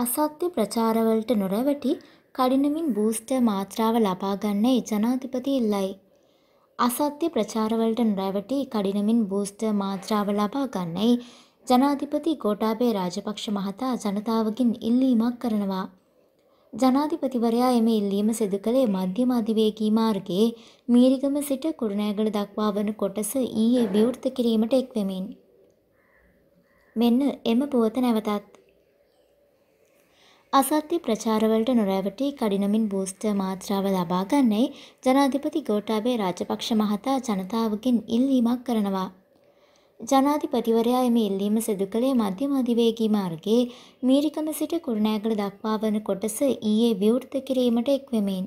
අසත්‍ය ප්‍රචාරවලට නොරැවටි කඩිනමින් බූස්ටර් මාත්‍රාව ලබා ගන්නේ ජනාධිපති ඉල්ලයි. අසත්‍ය ප්‍රචාරවලට නොරැවටි කඩිනමින් බූස්ටර් මාත්‍රාව ලබා ගන්නේ ජනාධිපති ගෝඨාභය රාජපක්ෂ මහතා ජනතාවගෙන් ඉල්ලීමක් කරනවා. ජනාධිපතිවරයා එම ඉල්ලීම සිදු කළේ මධ්‍යම අධිවේගී මාර්ගයේ මීරිගම සිට කුරුණෑගල දක්වා වන කොටස ඊයේ විවෘත කිරීමට එක්වෙමින් මෙන්න එම පුවත නැවතත් අසත්‍ය ප්‍රචාරවලට නොරැවටී කඩිනමින් බූස්ටර් මාත්‍රාව ලබා ගන්නයි ජනාධිපති ගෝඨාභය රාජපක්ෂ මහතා ජනතාවගෙන් ඉල්ලීමක් කරනවා. ජනාධිපතිවරයා එම ඉල්ලීම සිදු කළේ මධ්‍යම අධිවේගී මාර්ගයේ මීරිකම සිට කුරුණෑගල දක්වා වන කොටස ඊයේ විවෘත කිරීමට එක්වෙමින්.